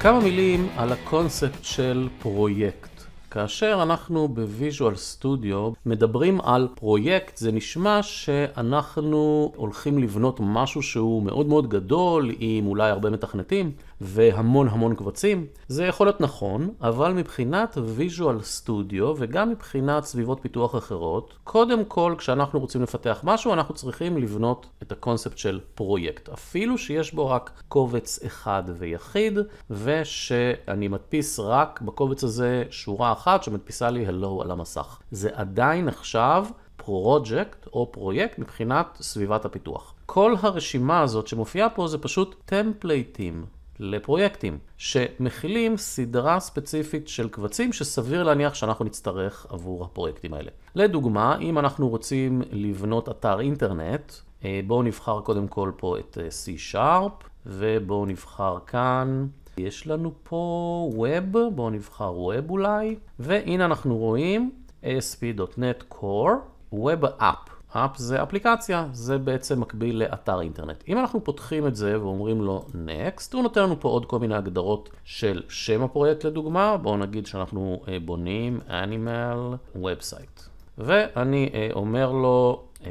כמה מילים על הקונספט של פרויקט. כאשר אנחנו בוויז'ואל סטודיו מדברים על פרויקט, זה נשמע שאנחנו הולכים לבנות משהו שהוא מאוד מאוד גדול, עם אולי הרבה מתכנתים, והמון המון קבצים. זה יכול להיות נכון, אבל מבחינת ויז'ואל סטודיו וגם מבחינת סביבות פיתוח אחרות, קודם כל כשאנחנו רוצים לפתח משהו אנחנו צריכים לבנות את הקונספט של פרויקט. אפילו שיש בו רק קובץ אחד ויחיד, ושאני מדפיס רק בקובץ הזה שורה אחת שמדפיסה לי הלו על המסך. זה עדיין עכשיו פרויקט או פרויקט מבחינת סביבת הפיתוח. כל הרשימה הזאת שמופיעה פה זה פשוט טמפלייטים לפרויקטים שמכילים סדרה ספציפית של קבצים שסביר להניח שאנחנו נצטרך עבור הפרויקטים האלה. לדוגמה, אם אנחנו רוצים לבנות אתר אינטרנט, אה, בואו נבחר קודם כל פה את אה, C-Sharp ובואו נבחר כאן יש לנו פה Web, בואו נבחר Web אולי, והנה אנחנו רואים ASP.NET אה, Core Web App. אפ זה אפליקציה, זה בעצם מקביל לאתר אינטרנט. אם אנחנו פותחים את זה ואומרים לו Next, הוא נותן לנו פה עוד כל מיני הגדרות של שם הפרויקט לדוגמה, בואו נגיד שאנחנו אה, בונים Animal Website. ואני אה, אומר לו אמ,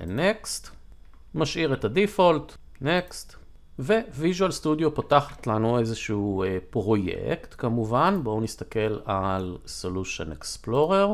Next, משאיר את הדיפולט, Next, ו-Visual Studio פותחת לנו איזשהו אה, פרויקט כמובן, בואו נסתכל על Solution Explorer.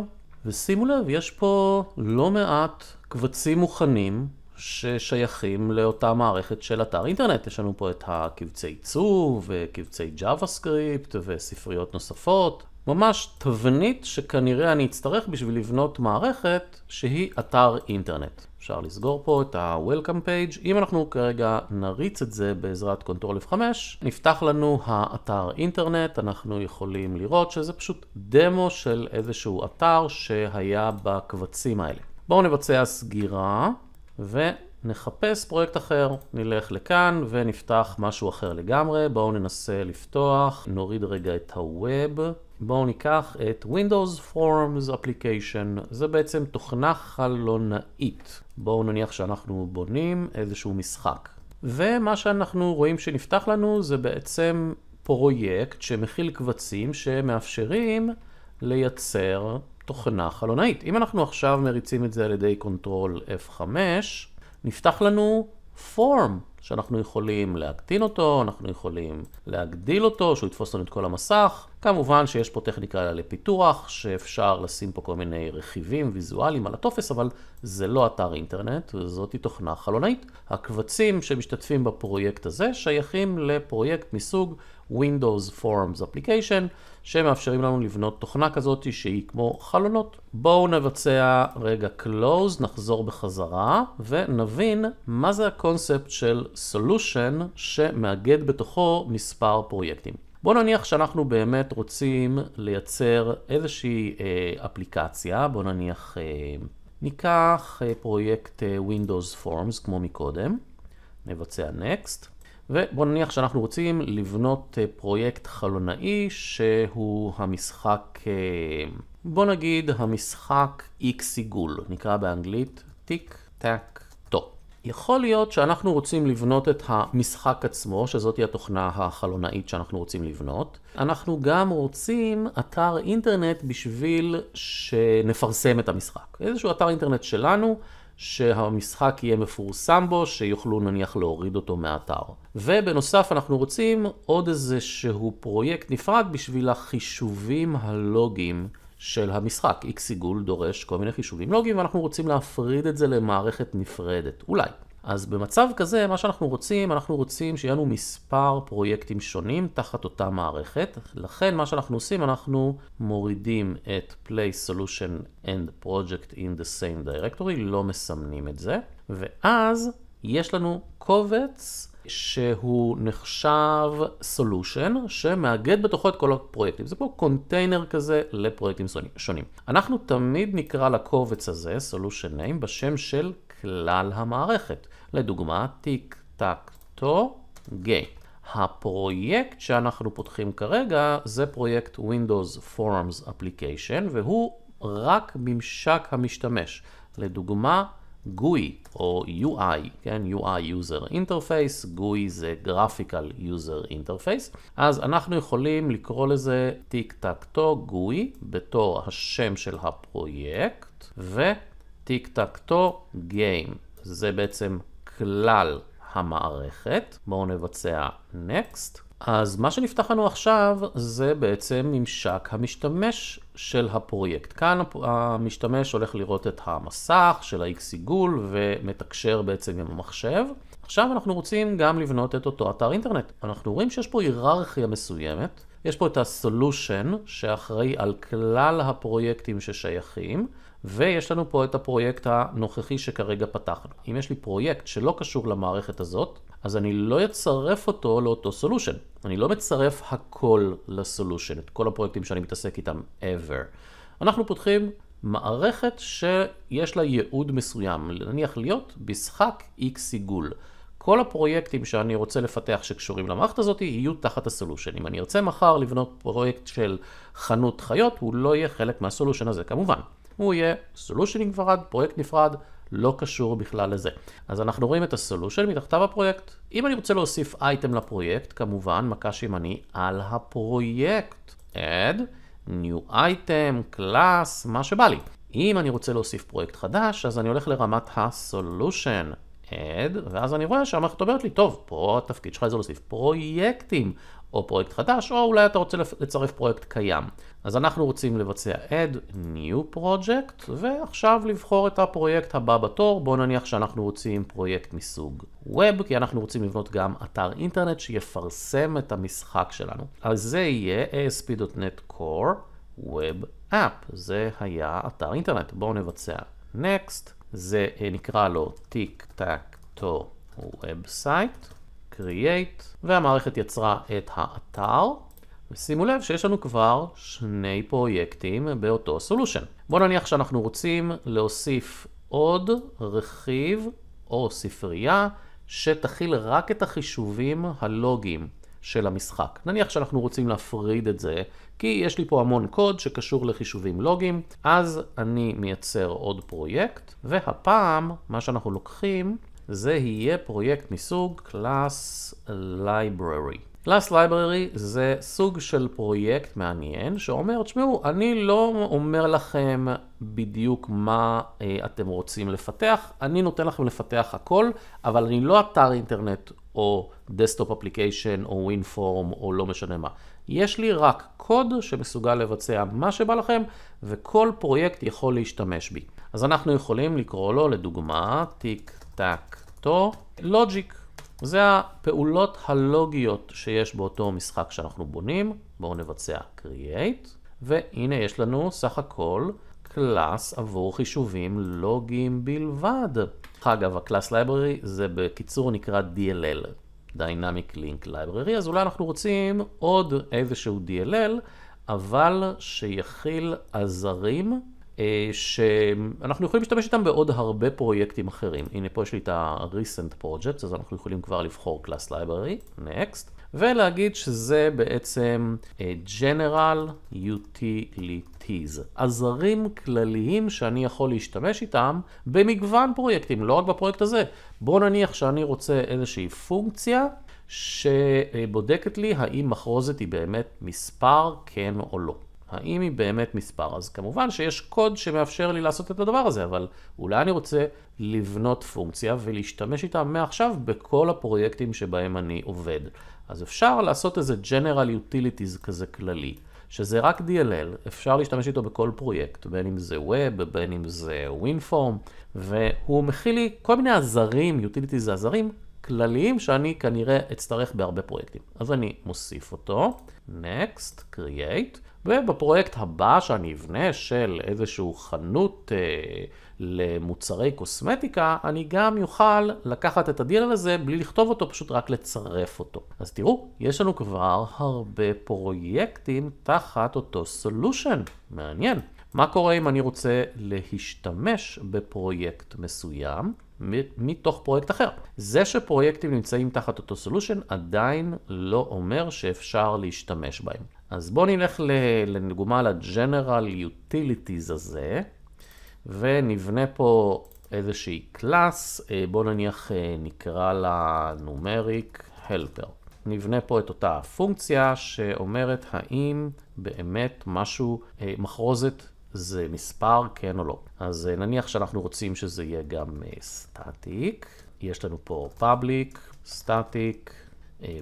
ושימו לב, יש פה לא מעט קבצים מוכנים ששייכים לאותה מערכת של אתר אינטרנט. יש לנו פה את הקבצי עיצוב וקבצי JavaScript וספריות נוספות. ממש תבנית שכנראה אני אצטרך בשביל לבנות מערכת שהיא אתר אינטרנט. אפשר לסגור פה את ה-Welcome Page. אם אנחנו כרגע נריץ את זה בעזרת Ctrl F5, נפתח לנו האתר אינטרנט, אנחנו יכולים לראות שזה פשוט דמו של איזשהו אתר שהיה בקבצים האלה. בואו נבצע סגירה ונחפש פרויקט אחר. נלך לכאן ונפתח משהו אחר לגמרי. בואו ננסה לפתוח, נוריד רגע את ה-Web. בואו ניקח את Windows Forms Application, זה בעצם תוכנה חלונאית. בואו נניח שאנחנו בונים איזשהו משחק. ומה שאנחנו רואים שנפתח לנו זה בעצם פרויקט שמכיל קבצים שמאפשרים לייצר תוכנה חלונאית. אם אנחנו עכשיו מריצים את זה על ידי קונטרול F5, נפתח לנו form שאנחנו יכולים להקטין אותו, אנחנו יכולים להגדיל אותו, שהוא יתפוס לנו את כל המסך. כמובן שיש פה טכניקה לפיתוח, שאפשר לשים פה כל מיני רכיבים ויזואליים על הטופס, אבל זה לא אתר אינטרנט, זאת תוכנה חלונאית. הקבצים שמשתתפים בפרויקט הזה שייכים לפרויקט מסוג Windows Forms Application, שמאפשרים לנו לבנות תוכנה כזאת שהיא כמו חלונות. בואו נבצע רגע Close, נחזור בחזרה, ונבין מה זה הקונספט של Solution שמאגד בתוכו מספר פרויקטים. בואו נניח שאנחנו באמת רוצים לייצר איזושהי אה, אפליקציה, בואו נניח... אה, ניקח אה, פרויקט אה, Windows Forms כמו מקודם, נבצע Next, ובואו נניח שאנחנו רוצים לבנות אה, פרויקט חלונאי שהוא המשחק, אה, בואו נגיד המשחק איקס עיגול, נקרא באנגלית טיק טק טו. יכול להיות שאנחנו רוצים לבנות את המשחק עצמו, שזאתי התוכנה החלונאית שאנחנו רוצים לבנות. אנחנו גם רוצים אתר אינטרנט בשביל שנפרסם את המשחק. איזשהו אתר אינטרנט שלנו. שהמשחק יהיה מפורסם בו, שיוכלו נניח להוריד אותו מהאתר. ובנוסף אנחנו רוצים עוד איזה שהוא פרויקט נפרד בשביל החישובים הלוגיים של המשחק. איקס עיגול דורש כל מיני חישובים לוגיים ואנחנו רוצים להפריד את זה למערכת נפרדת, אולי. אז במצב כזה, מה שאנחנו רוצים, אנחנו רוצים שיהיה לנו מספר פרויקטים שונים תחת אותה מערכת. לכן מה שאנחנו עושים, אנחנו מורידים את place solution and project in the same directory, לא מסמנים את זה, ואז יש לנו קובץ שהוא נחשב סולושן שמאגד בתוכו את כל הפרויקטים. זה כמו קונטיינר כזה לפרויקטים שונים. אנחנו תמיד נקרא לקובץ הזה, סולושן name, בשם של כלל המערכת. לדוגמה, טיק טק טו גי הפרויקט שאנחנו פותחים כרגע זה פרויקט Windows Forms Application והוא רק ממשק המשתמש. לדוגמה, GUI או UI, כן? UI User Interface, GUI זה Graphical User Interface. אז אנחנו יכולים לקרוא לזה טיק טק טו GUI בתור השם של הפרויקט, ו... טיק טק טו גיים. זה בעצם כלל המערכת. בואו נבצע נקסט. אז מה שנפתח לנו עכשיו זה בעצם ממשק המשתמש של הפרויקט. כאן המשתמש הולך לראות את המסך של ה-X עיגול ומתקשר בעצם עם המחשב. עכשיו אנחנו רוצים גם לבנות את אותו אתר אינטרנט. אנחנו רואים שיש פה היררכיה מסוימת. יש פה את ה-solution שאחראי על כלל הפרויקטים ששייכים. ויש לנו פה את הפרויקט הנוכחי שכרגע פתחנו. אם יש לי פרויקט שלא קשור למערכת הזאת, אז אני לא אצרף אותו לאותו סולושן. אני לא מצרף הכל לסולושן, את כל הפרויקטים שאני מתעסק איתם ever. אנחנו פותחים מערכת שיש לה ייעוד מסוים, נניח להיות משחק X עיגול. כל הפרויקטים שאני רוצה לפתח שקשורים למערכת הזאת יהיו תחת הסולושן. אם אני ארצה מחר לבנות פרויקט של חנות חיות, הוא לא יהיה חלק מהסולושן הזה כמובן. הוא יהיה סולושן נפרד, פרויקט נפרד, לא קשור בכלל לזה. אז אנחנו רואים את הסולושן מתחתיו הפרויקט. אם אני רוצה להוסיף אייטם לפרויקט, כמובן, מקש ימני על הפרויקט. add, new item, class, מה שבא לי. אם אני רוצה להוסיף פרויקט חדש, אז אני הולך לרמת הסולושן. add, ואז אני רואה שהמערכת אומרת לי, טוב, פה התפקיד שלך זה להוסיף פרויקטים, או פרויקט חדש, או אולי אתה רוצה לצרף פרויקט קיים. אז אנחנו רוצים לבצע add new project, ועכשיו לבחור את הפרויקט הבא בתור. בואו נניח שאנחנו רוצים פרויקט מסוג Web, כי אנחנו רוצים לבנות גם אתר אינטרנט שיפרסם את המשחק שלנו. אז זה יהיה ASP.NET Core Web App. זה היה אתר אינטרנט. בואו נבצע next. זה אה, נקרא לו טיק טק טו ובסייט, קריאייט, והמערכת יצרה את האתר. ושימו לב שיש לנו כבר שני פרויקטים באותו סולושן. בואו נניח שאנחנו רוצים להוסיף עוד רכיב או ספרייה שתכיל רק את החישובים הלוגיים של המשחק. נניח שאנחנו רוצים להפריד את זה, כי יש לי פה המון קוד שקשור לחישובים לוגיים, אז אני מייצר עוד פרויקט, והפעם מה שאנחנו לוקחים זה יהיה פרויקט מסוג Class Library. Class Library זה סוג של פרויקט מעניין שאומר, תשמעו, אני לא אומר לכם בדיוק מה אה, אתם רוצים לפתח, אני נותן לכם לפתח הכל, אבל אני לא אתר אינטרנט או דסטופ אפליקיישן או ווינפורם או לא משנה מה. יש לי רק קוד שמסוגל לבצע מה שבא לכם וכל פרויקט יכול להשתמש בי. אז אנחנו יכולים לקרוא לו לדוגמה טיק טק טו לוג'יק. זה הפעולות הלוגיות שיש באותו משחק שאנחנו בונים. בואו נבצע create, והנה יש לנו סך הכל קלאס עבור חישובים לוגיים בלבד. אגב, הקלאס library זה בקיצור נקרא DLL, Dynamic Link Library, אז אולי אנחנו רוצים עוד איזשהו DLL, אבל שיכיל עזרים. אה, שאנחנו יכולים להשתמש איתם בעוד הרבה פרויקטים אחרים. הנה פה יש לי את ה-recent projects, אז אנחנו יכולים כבר לבחור class library, next, ולהגיד שזה בעצם אה, general utilities, עזרים כלליים שאני יכול להשתמש איתם במגוון פרויקטים, לא רק בפרויקט הזה. בואו נניח שאני רוצה איזושהי פונקציה שבודקת לי האם מחרוזת היא באמת מספר, כן או לא. האם היא באמת מספר? אז כמובן שיש קוד שמאפשר לי לעשות את הדבר הזה, אבל אולי אני רוצה לבנות פונקציה ולהשתמש איתה מעכשיו בכל הפרויקטים שבהם אני עובד. אז אפשר לעשות איזה General Utilities כזה כללי, שזה רק DLL, אפשר להשתמש איתו בכל פרויקט, בין אם זה Web, בין אם זה WinForm, והוא מכיל לי כל מיני עזרים, Utilities זה עזרים, כלליים שאני כנראה אצטרך בהרבה פרויקטים. אז אני מוסיף אותו, Next, Create, ובפרויקט הבא שאני אבנה של איזשהו חנות אה, למוצרי קוסמטיקה, אני גם יוכל לקחת את הדיל הזה בלי לכתוב אותו, פשוט רק לצרף אותו. אז תראו, יש לנו כבר הרבה פרויקטים תחת אותו solution. מעניין. מה קורה אם אני רוצה להשתמש בפרויקט מסוים? מתוך פרויקט אחר. זה שפרויקטים נמצאים תחת אותו סולושן עדיין לא אומר שאפשר להשתמש בהם. אז בואו נלך לדוגמה לג'נרל יוטיליטיז הזה, ונבנה פה איזושהי קלאס, אה, בואו נניח אה, נקרא לה נומריק הלפר. נבנה פה את אותה פונקציה שאומרת האם באמת משהו, אה, מחרוזת זה מספר, כן או לא. אז אה, נניח שאנחנו רוצים שזה יהיה גם סטטיק. אה, יש לנו פה פאבליק, סטטיק,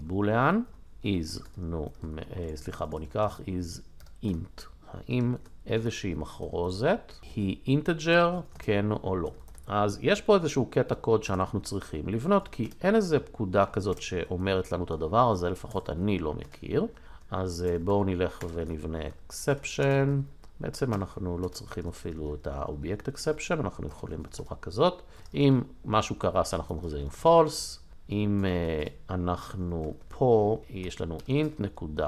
בוליאן, is, נו, אה, סליחה, בוא ניקח, is int. האם איזושהי מחרוזת היא אינטג'ר, כן או לא. אז יש פה איזשהו קטע קוד שאנחנו צריכים לבנות, כי אין איזה פקודה כזאת שאומרת לנו את הדבר הזה, לפחות אני לא מכיר. אז בואו נלך ונבנה exception. בעצם אנחנו לא צריכים אפילו את ה-object exception, אנחנו יכולים בצורה כזאת. אם משהו קרס אנחנו מחזירים false, אם אה, אנחנו פה, יש לנו int נקודה.